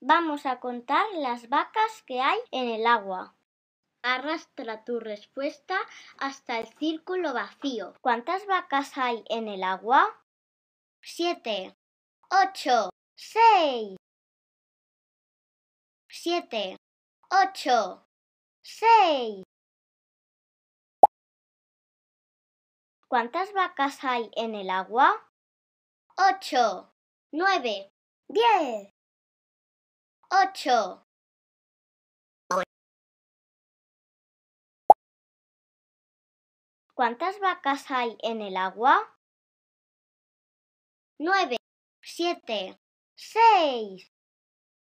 Vamos a contar las vacas que hay en el agua. Arrastra tu respuesta hasta el círculo vacío. ¿Cuántas vacas hay en el agua? Siete. Ocho. Seis. Siete. Ocho. Seis. ¿Cuántas vacas hay en el agua? Ocho. Nueve. Diez. 8 ¿Cuántas vacas hay en el agua? 9 7 6